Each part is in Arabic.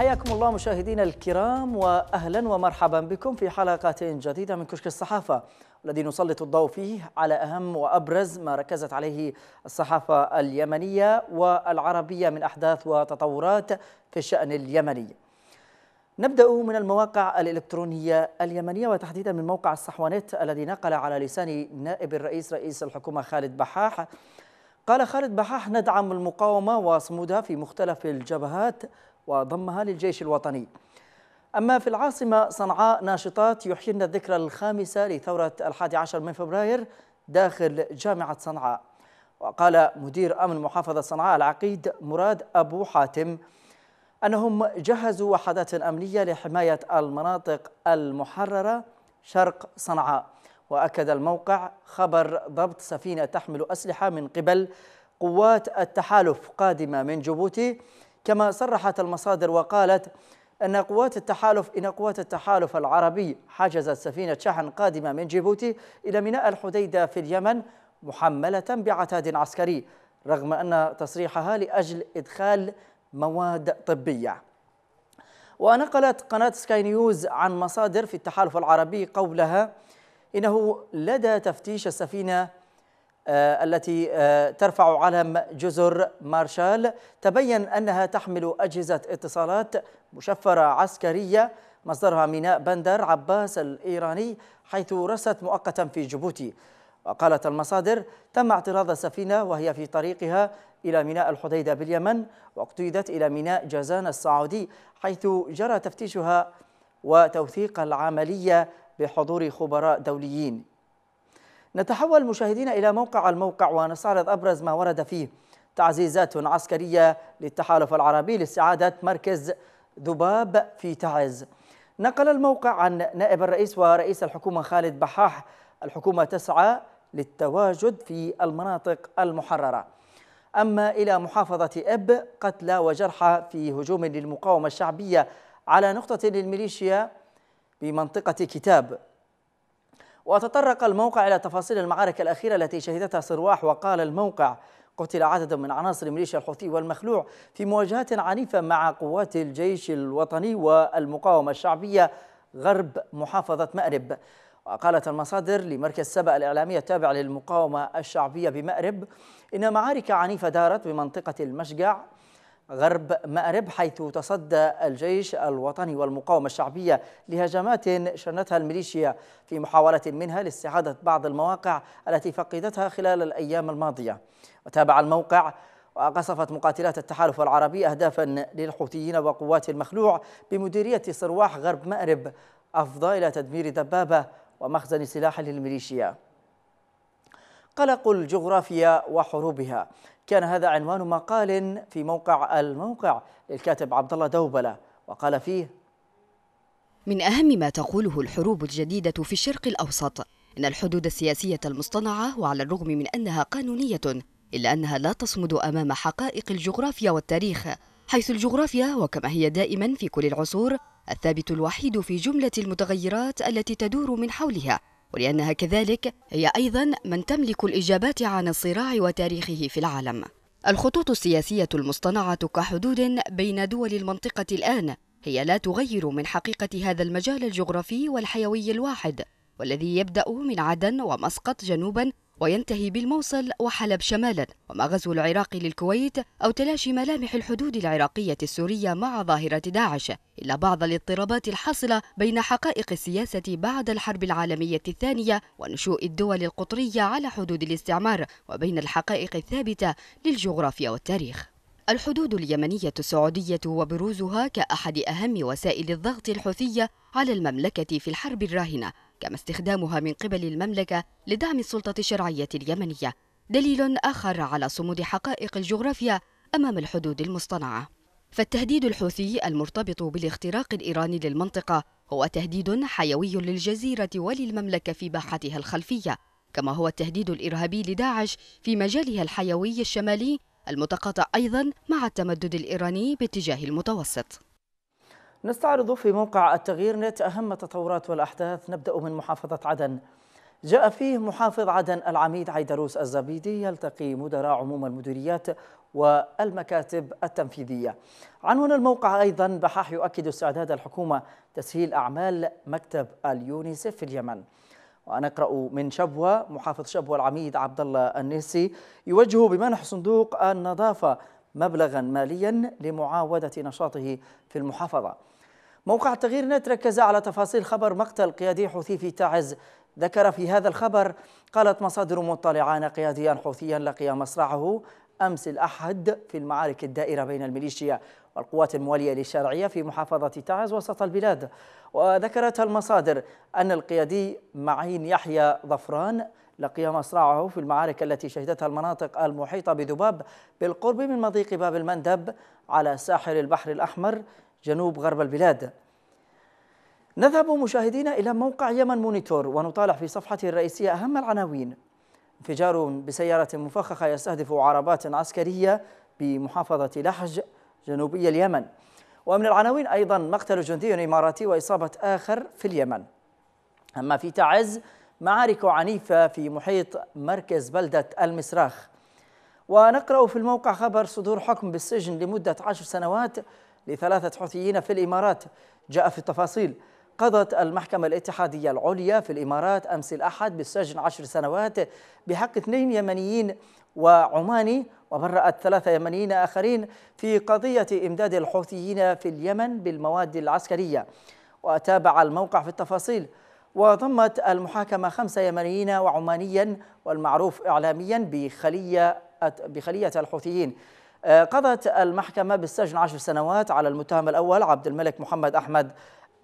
حياكم الله مشاهدينا الكرام واهلا ومرحبا بكم في حلقه جديده من كشك الصحافه الذي نسلط الضوء فيه على اهم وابرز ما ركزت عليه الصحافه اليمنيه والعربيه من احداث وتطورات في الشان اليمني. نبدا من المواقع الالكترونيه اليمنيه وتحديدا من موقع الصحوانيت الذي نقل على لسان نائب الرئيس رئيس الحكومه خالد بحاح قال خالد بحاح ندعم المقاومه وصمودها في مختلف الجبهات وضمها للجيش الوطني أما في العاصمة صنعاء ناشطات يحيين الذكرى الخامسة لثورة الحادي عشر من فبراير داخل جامعة صنعاء وقال مدير أمن محافظة صنعاء العقيد مراد أبو حاتم أنهم جهزوا وحدات أمنية لحماية المناطق المحررة شرق صنعاء وأكد الموقع خبر ضبط سفينة تحمل أسلحة من قبل قوات التحالف قادمة من جيبوتي كما صرحت المصادر وقالت أن قوات التحالف إن قوات التحالف العربي حجزت سفينة شحن قادمة من جيبوتي إلى ميناء الحديدة في اليمن محملة بعتاد عسكري رغم أن تصريحها لأجل إدخال مواد طبية ونقلت قناة سكاي نيوز عن مصادر في التحالف العربي قولها إنه لدى تفتيش السفينة آه، التي آه، ترفع علم جزر مارشال تبين أنها تحمل أجهزة اتصالات مشفرة عسكرية مصدرها ميناء بندر عباس الإيراني حيث رست مؤقتا في جيبوتي وقالت المصادر تم اعتراض السفينة وهي في طريقها إلى ميناء الحديدة باليمن واقتيدت إلى ميناء جازان السعودي حيث جرى تفتيشها وتوثيق العملية بحضور خبراء دوليين نتحول مشاهدينا إلى موقع الموقع ونستعرض أبرز ما ورد فيه تعزيزات عسكرية للتحالف العربي لاستعادة مركز ذباب في تعز نقل الموقع عن نائب الرئيس ورئيس الحكومة خالد بحاح الحكومة تسعى للتواجد في المناطق المحررة أما إلى محافظة إب قتلى وجرحى في هجوم للمقاومة الشعبية على نقطة للميليشيا بمنطقة كتاب وتطرق الموقع إلى تفاصيل المعارك الأخيرة التي شهدتها سرواح وقال الموقع قتل عدد من عناصر ميليشيا الحوثي والمخلوع في مواجهات عنيفة مع قوات الجيش الوطني والمقاومة الشعبية غرب محافظة مأرب وقالت المصادر لمركز سبأ الإعلامية التابع للمقاومة الشعبية بمأرب إن معارك عنيفة دارت بمنطقة المشجع غرب مأرب حيث تصدى الجيش الوطني والمقاومة الشعبية لهجمات شنتها الميليشيا في محاولة منها لاستعادة بعض المواقع التي فقدتها خلال الأيام الماضية وتابع الموقع وقصفت مقاتلات التحالف العربي أهدافا للحوثيين وقوات المخلوع بمديرية صرواح غرب مأرب أفضى إلى تدمير دبابة ومخزن سلاح للميليشيا قلق الجغرافيا وحروبها كان هذا عنوان مقال في موقع الموقع للكاتب عبد الله دوبله وقال فيه من اهم ما تقوله الحروب الجديده في الشرق الاوسط ان الحدود السياسيه المصطنعه وعلى الرغم من انها قانونيه الا انها لا تصمد امام حقائق الجغرافيا والتاريخ حيث الجغرافيا وكما هي دائما في كل العصور الثابت الوحيد في جمله المتغيرات التي تدور من حولها ولأنها كذلك هي أيضا من تملك الإجابات عن الصراع وتاريخه في العالم الخطوط السياسية المصطنعة كحدود بين دول المنطقة الآن هي لا تغير من حقيقة هذا المجال الجغرافي والحيوي الواحد والذي يبدأ من عدن ومسقط جنوبا وينتهي بالموصل وحلب شمالا وما غزو العراق للكويت أو تلاشي ملامح الحدود العراقية السورية مع ظاهرة داعش إلا بعض الاضطرابات الحاصلة بين حقائق السياسة بعد الحرب العالمية الثانية ونشوء الدول القطرية على حدود الاستعمار وبين الحقائق الثابتة للجغرافيا والتاريخ الحدود اليمنية السعودية وبروزها كأحد أهم وسائل الضغط الحوثية على المملكة في الحرب الراهنة كما استخدامها من قبل المملكة لدعم السلطة الشرعية اليمنية دليل آخر على صمود حقائق الجغرافيا أمام الحدود المصطنعة فالتهديد الحوثي المرتبط بالاختراق الإيراني للمنطقة هو تهديد حيوي للجزيرة وللمملكة في باحتها الخلفية كما هو التهديد الإرهابي لداعش في مجالها الحيوي الشمالي المتقاطع أيضا مع التمدد الإيراني باتجاه المتوسط نستعرض في موقع التغيير نت أهم التطورات والأحداث نبدأ من محافظة عدن جاء فيه محافظ عدن العميد عيدروس الزبيدي يلتقي مدراء عموم المديريات والمكاتب التنفيذية عنوان الموقع أيضا بحاح يؤكد استعداد الحكومة تسهيل أعمال مكتب اليونيسف في اليمن ونقرأ من شبوة محافظ شبوة العميد عبد الله النيسي يوجه بمنح صندوق النظافة مبلغا ماليا لمعاودة نشاطه في المحافظة موقع تغيير نت ركز على تفاصيل خبر مقتل قيادي حوثي في تعز ذكر في هذا الخبر قالت مصادر مطلعة أن قياديا حوثيا لقي مصرعه أمس الأحد في المعارك الدائرة بين الميليشيا والقوات الموالية للشرعية في محافظة تعز وسط البلاد وذكرت المصادر أن القيادي معين يحيى ظفران لقي مصرعه في المعارك التي شهدتها المناطق المحيطة بذباب بالقرب من مضيق باب المندب على ساحل البحر الأحمر جنوب غرب البلاد نذهب مشاهدينا إلى موقع يمن مونيتور ونطالع في صفحته الرئيسية أهم العناوين انفجار بسيارة مفخخة يستهدف عربات عسكرية بمحافظة لحج جنوبي اليمن ومن العناوين أيضا مقتل جندي إماراتي وإصابة آخر في اليمن أما في تعز معارك عنيفة في محيط مركز بلدة المسراخ ونقرأ في الموقع خبر صدور حكم بالسجن لمدة عشر سنوات لثلاثة حوثيين في الإمارات جاء في التفاصيل قضت المحكمة الاتحادية العليا في الإمارات أمس الأحد بالسجن عشر سنوات بحق اثنين يمنيين وعماني وبرأت ثلاثة يمنيين آخرين في قضية إمداد الحوثيين في اليمن بالمواد العسكرية وتابع الموقع في التفاصيل وضمت المحاكمة خمسة يمنيين وعمانيا والمعروف إعلاميا بخلية بخلية الحوثيين آه، قضت المحكمة بالسجن عشر سنوات على المتهم الأول عبد الملك محمد أحمد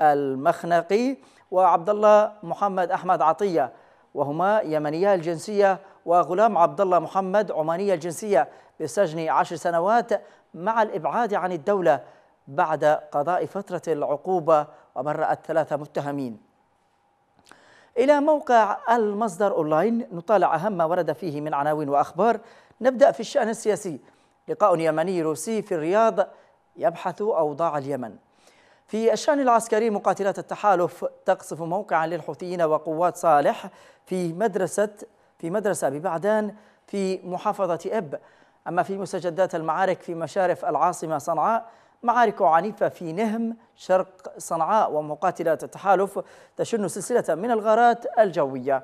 المخنقي وعبد الله محمد أحمد عطية وهما يمنيا الجنسية وغلام عبد الله محمد عمانية الجنسية بالسجن عشر سنوات مع الإبعاد عن الدولة بعد قضاء فترة العقوبة وبرأت ثلاثة متهمين إلى موقع المصدر أونلاين نطالع أهم ما ورد فيه من عناوين وأخبار نبدأ في الشأن السياسي لقاء يمني روسي في الرياض يبحث أوضاع اليمن في الشأن العسكري مقاتلات التحالف تقصف موقعا للحوثيين وقوات صالح في مدرسة في مدرسة ببعدان في محافظة إب أما في مستجدات المعارك في مشارف العاصمة صنعاء معارك عنيفة في نهم شرق صنعاء ومقاتلات التحالف تشن سلسلة من الغارات الجوية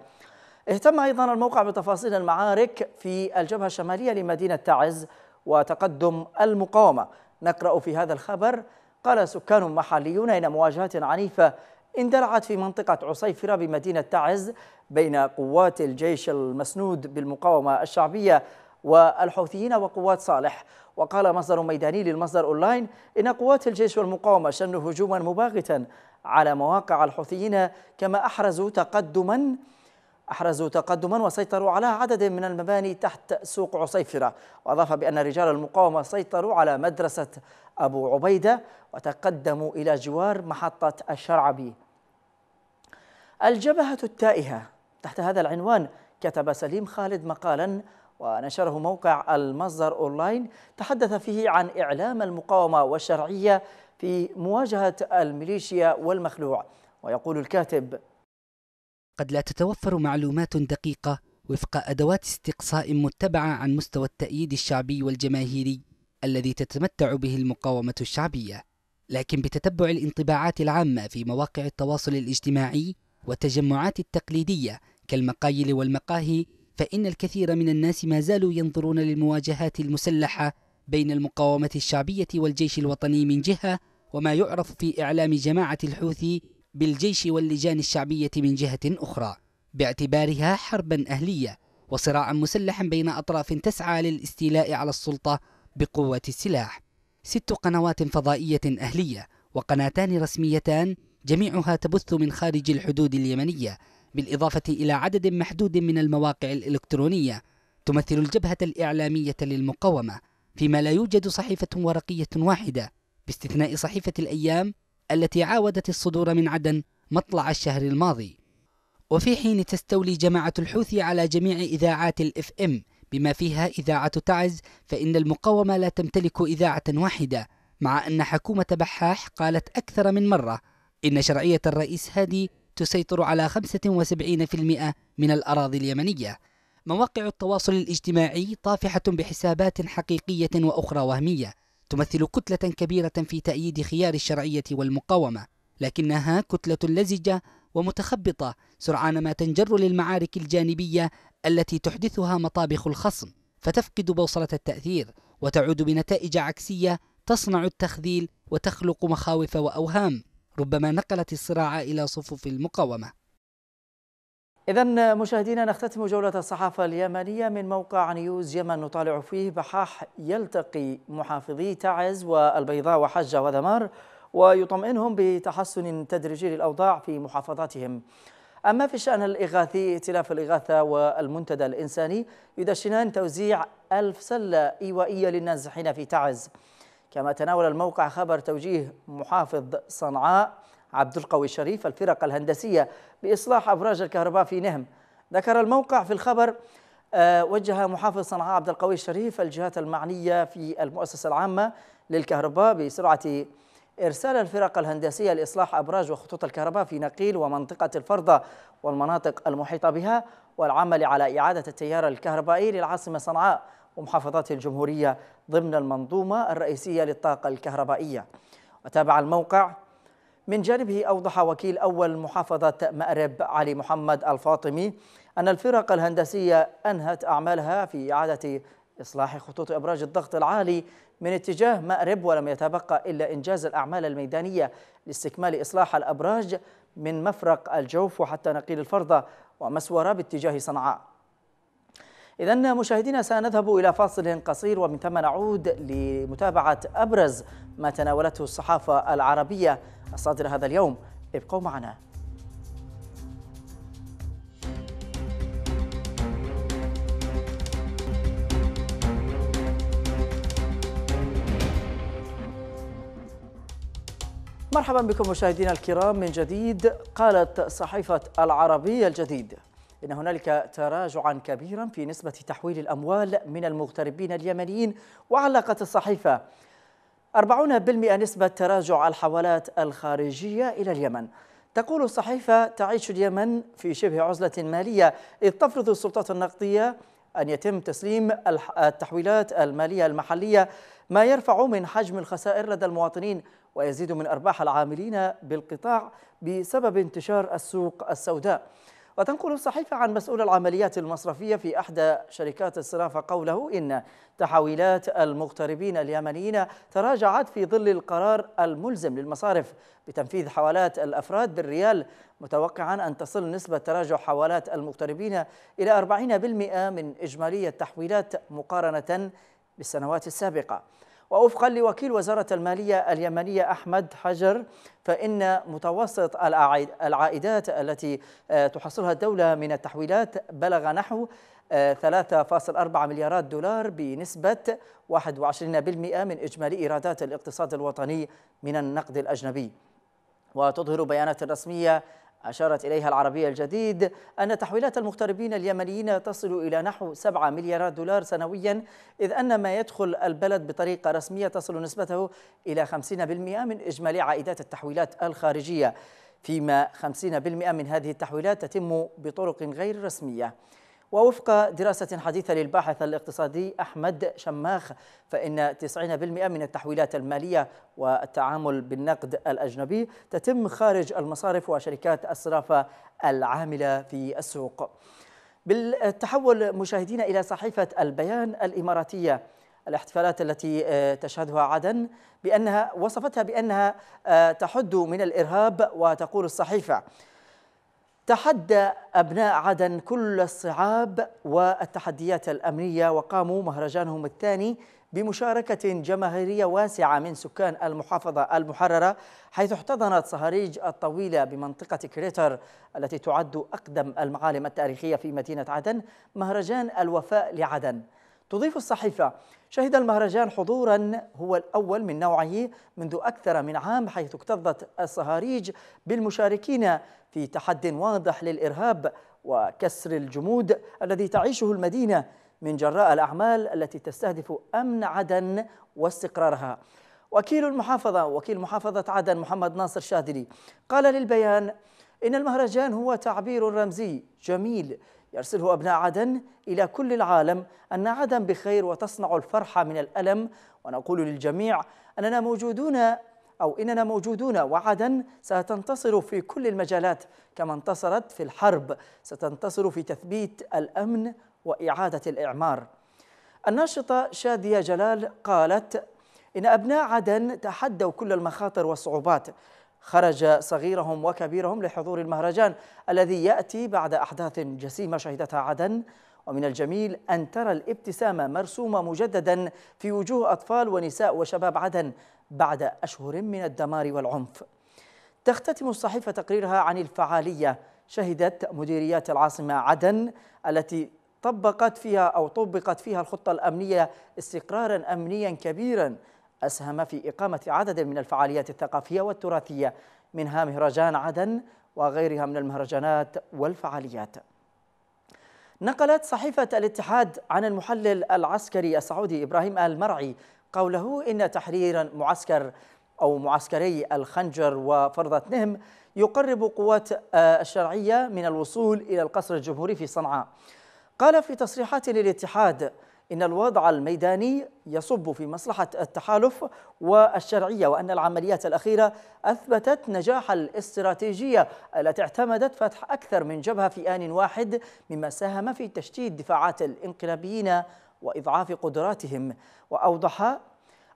اهتم أيضا الموقع بتفاصيل المعارك في الجبهة الشمالية لمدينة تعز وتقدم المقاومة نقرأ في هذا الخبر قال سكان محليون إن مواجهات عنيفة اندلعت في منطقة عصيفرة بمدينة تعز بين قوات الجيش المسنود بالمقاومة الشعبية والحوثيين وقوات صالح وقال مصدر ميداني للمصدر أونلاين إن قوات الجيش والمقاومة شنوا هجوما مباغتا على مواقع الحوثيين كما أحرزوا تقدما أحرزوا تقدما وسيطروا على عدد من المباني تحت سوق عصيفرة وأضاف بأن رجال المقاومة سيطروا على مدرسة أبو عبيدة وتقدموا إلى جوار محطة الشرعبي الجبهة التائهة تحت هذا العنوان كتب سليم خالد مقالا ونشره موقع المصدر أونلاين تحدث فيه عن إعلام المقاومة والشرعية في مواجهة الميليشيا والمخلوع ويقول الكاتب قد لا تتوفر معلومات دقيقة وفق أدوات استقصاء متبعة عن مستوى التأييد الشعبي والجماهيري الذي تتمتع به المقاومة الشعبية لكن بتتبع الانطباعات العامة في مواقع التواصل الاجتماعي والتجمعات التقليدية كالمقايل والمقاهي فإن الكثير من الناس ما زالوا ينظرون للمواجهات المسلحة بين المقاومة الشعبية والجيش الوطني من جهة وما يعرف في إعلام جماعة الحوثي بالجيش واللجان الشعبية من جهة أخرى باعتبارها حربا أهلية وصراعا مسلحا بين أطراف تسعى للاستيلاء على السلطة بقوة السلاح ست قنوات فضائية أهلية وقناتان رسميتان جميعها تبث من خارج الحدود اليمنية بالإضافة إلى عدد محدود من المواقع الإلكترونية تمثل الجبهة الإعلامية للمقاومة فيما لا يوجد صحيفة ورقية واحدة باستثناء صحيفة الأيام التي عاودت الصدور من عدن مطلع الشهر الماضي وفي حين تستولي جماعة الحوثي على جميع إذاعات الاف ام بما فيها إذاعة تعز فإن المقاومة لا تمتلك إذاعة واحدة مع أن حكومة بحاح قالت أكثر من مرة إن شرعية الرئيس هادي تسيطر على 75% من الأراضي اليمنية مواقع التواصل الاجتماعي طافحة بحسابات حقيقية وأخرى وهمية تمثل كتلة كبيرة في تأييد خيار الشرعية والمقاومة لكنها كتلة لزجة ومتخبطة سرعان ما تنجر للمعارك الجانبية التي تحدثها مطابخ الخصم فتفقد بوصلة التأثير وتعود بنتائج عكسية تصنع التخذيل وتخلق مخاوف وأوهام ربما نقلت الصراع إلى صفوف المقاومة إذا مشاهدينا نختتم جولة الصحافة اليمنية من موقع نيوز يمن نطالع فيه بحاح يلتقي محافظي تعز والبيضاء وحجة وذمار ويطمئنهم بتحسن تدريجي للأوضاع في محافظاتهم أما في الشأن الإغاثي ائتلاف الإغاثة والمنتدى الإنساني يدشنان توزيع ألف سلة إيوائية للنازحين في تعز كما تناول الموقع خبر توجيه محافظ صنعاء عبد القوي الشريف الفرق الهندسية بإصلاح أبراج الكهرباء في نهم ذكر الموقع في الخبر آه، وجه محافظ صنعاء عبد القوي الشريف الجهات المعنية في المؤسسة العامة للكهرباء بسرعة إرسال الفرق الهندسية لإصلاح أبراج وخطوط الكهرباء في نقيل ومنطقة الفرضة والمناطق المحيطة بها والعمل على إعادة التيار الكهربائي للعاصمة صنعاء ومحافظات الجمهورية ضمن المنظومة الرئيسية للطاقة الكهربائية وتابع الموقع من جانبه أوضح وكيل أول محافظة مأرب علي محمد الفاطمي أن الفرق الهندسية أنهت أعمالها في إعادة إصلاح خطوط إبراج الضغط العالي من اتجاه مأرب ولم يتبقى إلا إنجاز الأعمال الميدانية لاستكمال إصلاح الأبراج من مفرق الجوف وحتى نقيل الفرضة ومسورة باتجاه صنعاء إذا مشاهدينا سنذهب إلى فاصل قصير ومن ثم نعود لمتابعة أبرز ما تناولته الصحافة العربية الصادرة هذا اليوم ابقوا معنا مرحبا بكم مشاهدينا الكرام من جديد قالت صحيفة العربية الجديد إن هنالك تراجعا كبيرا في نسبة تحويل الأموال من المغتربين اليمنيين وعلقت الصحيفة 40% نسبة تراجع الحوالات الخارجية إلى اليمن تقول الصحيفة تعيش اليمن في شبه عزلة مالية إذ تفرض السلطات النقدية أن يتم تسليم التحويلات المالية المحلية ما يرفع من حجم الخسائر لدى المواطنين ويزيد من أرباح العاملين بالقطاع بسبب انتشار السوق السوداء وتنقل الصحيفة عن مسؤول العمليات المصرفية في إحدى شركات الصرافة قوله إن تحويلات المغتربين اليمنيين تراجعت في ظل القرار الملزم للمصارف بتنفيذ حوالات الأفراد بالريال متوقعا أن تصل نسبة تراجع حوالات المغتربين إلى 40% من إجمالية تحويلات مقارنة بالسنوات السابقة ووفقا لوكيل وزارة المالية اليمنية أحمد حجر فإن متوسط العائدات التي آه، تحصلها الدولة من التحويلات بلغ نحو 3.4 آه، مليارات دولار بنسبة 21% من إجمالي إيرادات الاقتصاد الوطني من النقد الأجنبي وتظهر بيانات رسمية أشارت إليها العربية الجديد أن تحويلات المغتربين اليمنيين تصل إلى نحو 7 مليارات دولار سنويا إذ أن ما يدخل البلد بطريقة رسمية تصل نسبته إلى 50% من إجمالي عائدات التحويلات الخارجية فيما 50% من هذه التحويلات تتم بطرق غير رسمية ووفق دراسة حديثة للباحث الاقتصادي أحمد شماخ فإن 90% من التحويلات المالية والتعامل بالنقد الأجنبي تتم خارج المصارف وشركات الصرافة العاملة في السوق بالتحول مشاهدينا إلى صحيفة البيان الإماراتية الاحتفالات التي آه، تشهدها عدن بأنها وصفتها بأنها آه، تحد من الإرهاب وتقول الصحيفة تحدى أبناء عدن كل الصعاب والتحديات الأمنية وقاموا مهرجانهم الثاني بمشاركة جماهيرية واسعة من سكان المحافظة المحررة حيث احتضنت صهاريج الطويلة بمنطقة كريتر التي تعد أقدم المعالم التاريخية في مدينة عدن مهرجان الوفاء لعدن تضيف الصحيفة شهد المهرجان حضورا هو الأول من نوعه منذ أكثر من عام حيث اكتظت الصهاريج بالمشاركين في تحد واضح للإرهاب وكسر الجمود الذي تعيشه المدينة من جراء الأعمال التي تستهدف أمن عدن واستقرارها وكيل المحافظة وكيل محافظة عدن محمد ناصر شاذلي قال للبيان إن المهرجان هو تعبير رمزي جميل يرسله أبناء عدن إلى كل العالم أن عدن بخير وتصنع الفرحة من الألم ونقول للجميع أننا موجودون أو إننا موجودون وعدن ستنتصر في كل المجالات كما انتصرت في الحرب ستنتصر في تثبيت الأمن وإعادة الإعمار الناشطة شادية جلال قالت إن أبناء عدن تحدوا كل المخاطر والصعوبات خرج صغيرهم وكبيرهم لحضور المهرجان الذي يأتي بعد أحداث جسيمة شهدتها عدن ومن الجميل أن ترى الابتسامة مرسومة مجددا في وجوه أطفال ونساء وشباب عدن بعد أشهر من الدمار والعنف تختتم الصحيفة تقريرها عن الفعالية شهدت مديريات العاصمة عدن التي طبقت فيها أو طبقت فيها الخطة الأمنية استقرارا أمنيا كبيرا أسهم في إقامة عدد من الفعاليات الثقافية والتراثية منها مهرجان عدن وغيرها من المهرجانات والفعاليات نقلت صحيفة الاتحاد عن المحلل العسكري السعودي إبراهيم المرعي قوله إن تحرير معسكر أو معسكري الخنجر وفرضة نهم يقرب قوات آه، الشرعية من الوصول إلى القصر الجمهوري في صنعاء قال في تصريحات للاتحاد إن الوضع الميداني يصب في مصلحة التحالف والشرعية وأن العمليات الأخيرة أثبتت نجاح الاستراتيجية التي اعتمدت فتح أكثر من جبهة في آن واحد مما ساهم في تشتيت دفاعات الانقلابيين وإضعاف قدراتهم وأوضح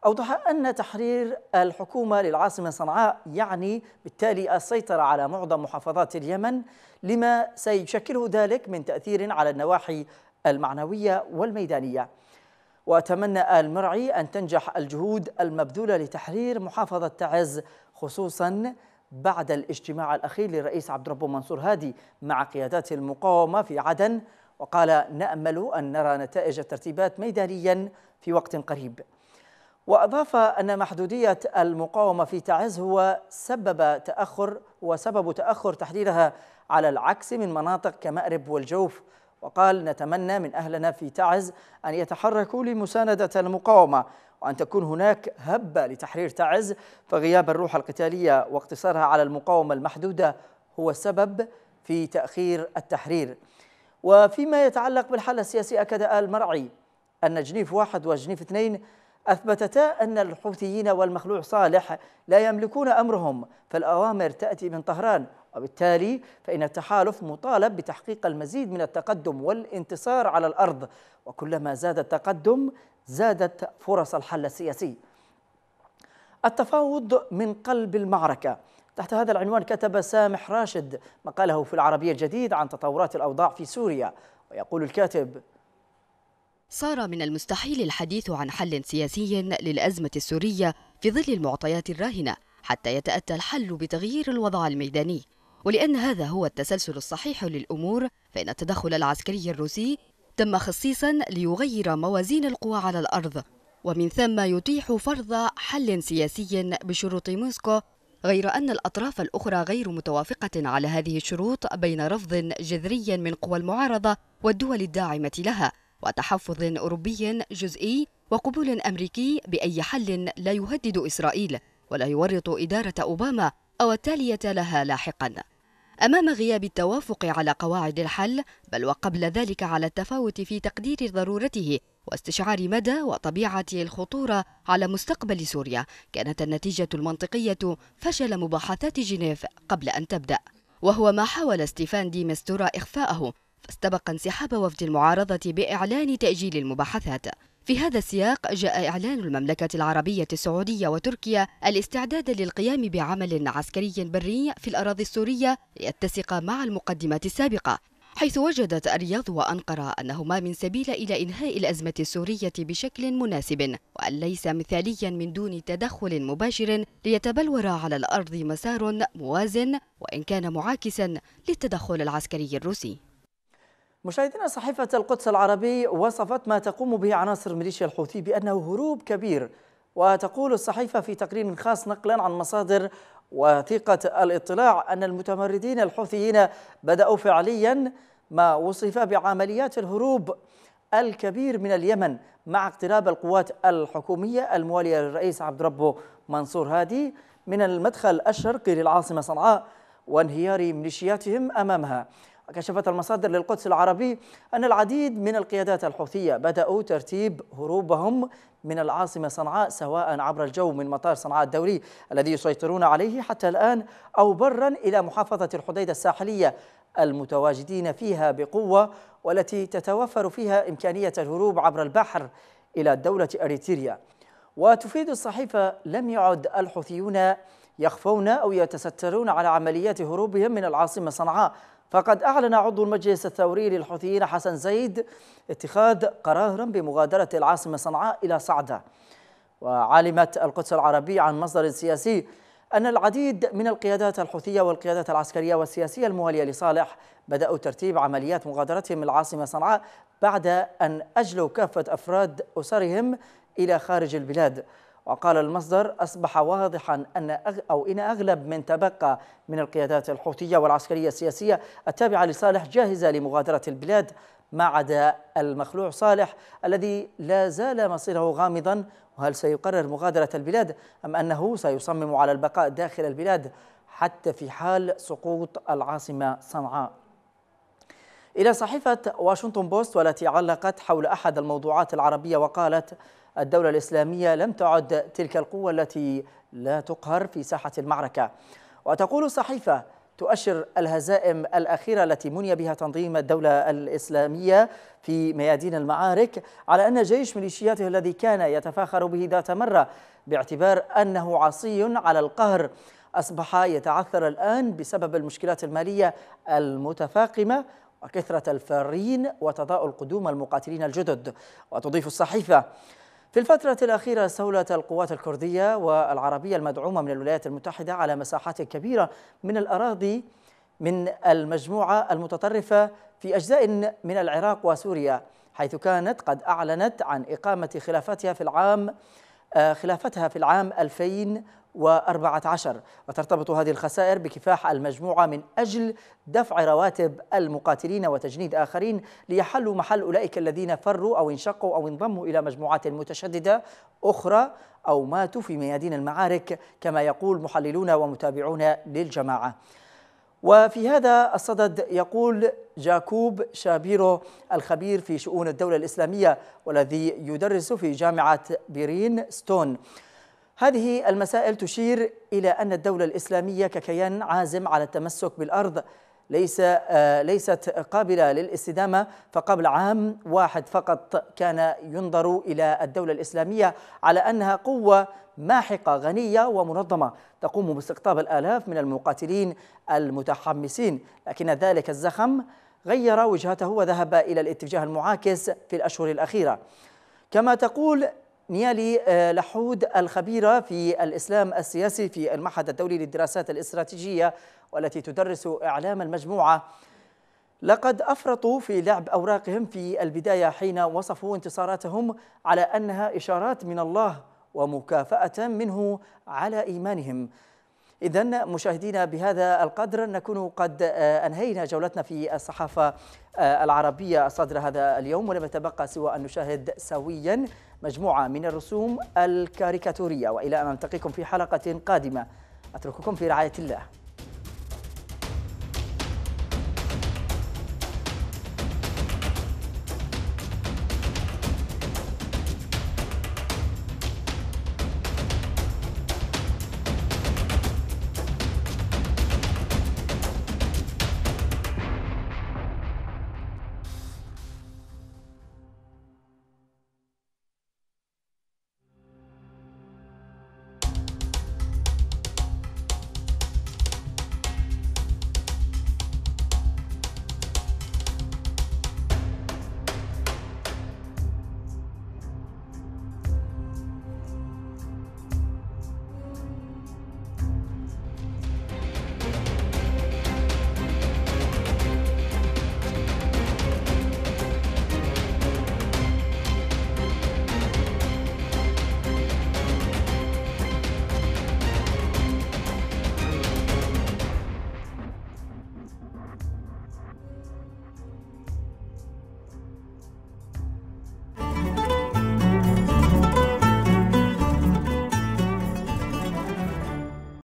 أوضح أن تحرير الحكومة للعاصمة صنعاء يعني بالتالي السيطرة على معظم محافظات اليمن لما سيشكله ذلك من تأثير على النواحي المعنوية والميدانية وأتمنى آل مرعي أن تنجح الجهود المبذولة لتحرير محافظة تعز خصوصا بعد الاجتماع الأخير للرئيس عبد ربه منصور هادي مع قيادات المقاومة في عدن وقال نأمل أن نرى نتائج الترتيبات ميدانيا في وقت قريب وأضاف أن محدودية المقاومة في تعز هو سبب تأخر وسبب تأخر تحريرها على العكس من مناطق كمأرب والجوف وقال نتمنى من أهلنا في تعز أن يتحركوا لمساندة المقاومة وأن تكون هناك هبة لتحرير تعز فغياب الروح القتالية واقتصارها على المقاومة المحدودة هو السبب في تأخير التحرير وفيما يتعلق بالحالة السياسية أكد آل مرعي أن جنيف واحد وجنيف اثنين أثبتتا أن الحوثيين والمخلوع صالح لا يملكون أمرهم فالأوامر تأتي من طهران وبالتالي فإن التحالف مطالب بتحقيق المزيد من التقدم والانتصار على الأرض وكلما زاد التقدم زادت فرص الحل السياسي التفاوض من قلب المعركة تحت هذا العنوان كتب سامح راشد مقاله في العربية الجديد عن تطورات الأوضاع في سوريا ويقول الكاتب صار من المستحيل الحديث عن حل سياسي للأزمة السورية في ظل المعطيات الراهنة حتى يتأتى الحل بتغيير الوضع الميداني ولأن هذا هو التسلسل الصحيح للأمور فإن التدخل العسكري الروسي تم خصيصا ليغير موازين القوى على الأرض ومن ثم يتيح فرض حل سياسي بشروط موسكو غير أن الأطراف الأخرى غير متوافقة على هذه الشروط بين رفض جذري من قوى المعارضة والدول الداعمة لها وتحفظ أوروبي جزئي وقبول أمريكي بأي حل لا يهدد إسرائيل ولا يورط إدارة أوباما أو التالية لها لاحقاً أمام غياب التوافق على قواعد الحل بل وقبل ذلك على التفاوت في تقدير ضرورته واستشعار مدى وطبيعة الخطورة على مستقبل سوريا كانت النتيجة المنطقية فشل مباحثات جنيف قبل أن تبدأ وهو ما حاول ستيفان دي مستورا إخفاءه فاستبق انسحاب وفد المعارضة بإعلان تأجيل المباحثات في هذا السياق جاء إعلان المملكة العربية السعودية وتركيا الاستعداد للقيام بعمل عسكري بري في الأراضي السورية ليتسق مع المقدمات السابقة حيث وجدت الرياض وأنقرة أنهما من سبيل إلى إنهاء الأزمة السورية بشكل مناسب وأن ليس مثاليا من دون تدخل مباشر ليتبلور على الأرض مسار موازن وإن كان معاكسا للتدخل العسكري الروسي مشاهدينا صحيفة القدس العربي وصفت ما تقوم به عناصر ميليشيا الحوثي بأنه هروب كبير وتقول الصحيفة في تقرير خاص نقلا عن مصادر وثيقة الاطلاع أن المتمردين الحوثيين بدأوا فعليا ما وصف بعمليات الهروب الكبير من اليمن مع اقتراب القوات الحكومية الموالية للرئيس عبد ربه منصور هادي من المدخل الشرقي للعاصمة صنعاء وانهيار ميليشياتهم أمامها كشفت المصادر للقدس العربي أن العديد من القيادات الحوثية بدأوا ترتيب هروبهم من العاصمة صنعاء سواء عبر الجو من مطار صنعاء الدولي الذي يسيطرون عليه حتى الآن أو برا إلى محافظة الحديدة الساحلية المتواجدين فيها بقوة والتي تتوفر فيها إمكانية الهروب عبر البحر إلى دولة أريتريا وتفيد الصحيفة لم يعد الحوثيون يخفون أو يتسترون على عمليات هروبهم من العاصمة صنعاء فقد أعلن عضو المجلس الثوري للحوثيين حسن زيد اتخاذ قرارا بمغادرة العاصمة صنعاء إلى صعدة وعلمت القدس العربية عن مصدر سياسي أن العديد من القيادات الحوثية والقيادات العسكرية والسياسية الموالية لصالح بدأوا ترتيب عمليات مغادرتهم العاصمة صنعاء بعد أن أجلوا كافة أفراد أسرهم إلى خارج البلاد وقال المصدر أصبح واضحا أن أغ أو إن أغلب من تبقى من القيادات الحوثية والعسكرية السياسية التابعة لصالح جاهزة لمغادرة البلاد ما عدا المخلوع صالح الذي لا زال مصيره غامضا وهل سيقرر مغادرة البلاد أم أنه سيصمم على البقاء داخل البلاد حتى في حال سقوط العاصمة صنعاء إلى صحيفة واشنطن بوست والتي علقت حول أحد الموضوعات العربية وقالت الدولة الإسلامية لم تعد تلك القوة التي لا تقهر في ساحة المعركة وتقول الصحيفة تؤشر الهزائم الأخيرة التي مني بها تنظيم الدولة الإسلامية في ميادين المعارك على أن جيش ميليشياته الذي كان يتفاخر به ذات مرة باعتبار أنه عصي على القهر أصبح يتعثر الآن بسبب المشكلات المالية المتفاقمة وكثرة الفارين وتضاءل قدوم المقاتلين الجدد وتضيف الصحيفة في الفترة الأخيرة استولت القوات الكردية والعربية المدعومة من الولايات المتحدة على مساحات كبيرة من الأراضي من المجموعة المتطرفة في أجزاء من العراق وسوريا حيث كانت قد أعلنت عن إقامة خلافتها في العام آه، خلافتها في العام 2000 2014 وترتبط هذه الخسائر بكفاح المجموعة من أجل دفع رواتب المقاتلين وتجنيد آخرين ليحلوا محل أولئك الذين فروا أو انشقوا أو انضموا إلى مجموعات متشددة أخرى أو ماتوا في ميادين المعارك كما يقول محللون ومتابعون للجماعة وفي هذا الصدد يقول جاكوب شابيرو الخبير في شؤون الدولة الإسلامية والذي يدرس في جامعة بيرين ستون هذه المسائل تشير إلى أن الدولة الإسلامية ككيان عازم على التمسك بالأرض ليس آه، ليست قابلة للاستدامة فقبل عام واحد فقط كان ينظر إلى الدولة الإسلامية على أنها قوة ماحقة غنية ومنظمة تقوم باستقطاب الآلاف من المقاتلين المتحمسين لكن ذلك الزخم غير وجهته وذهب إلى الاتجاه المعاكس في الأشهر الأخيرة كما تقول نيالي آه، لحود الخبيرة في الإسلام السياسي في المعهد الدولي للدراسات الاستراتيجية والتي تدرس إعلام المجموعة لقد أفرطوا في لعب أوراقهم في البداية حين وصفوا انتصاراتهم على أنها إشارات من الله ومكافأة منه على إيمانهم إذا مشاهدينا بهذا القدر نكون قد آه، أنهينا جولتنا في الصحافة آه، العربية الصادرة هذا اليوم ولم يتبقى سوى أن نشاهد سويا مجموعة من الرسوم الكاريكاتورية وإلى أن نلتقيكم في حلقة قادمة أترككم في رعاية الله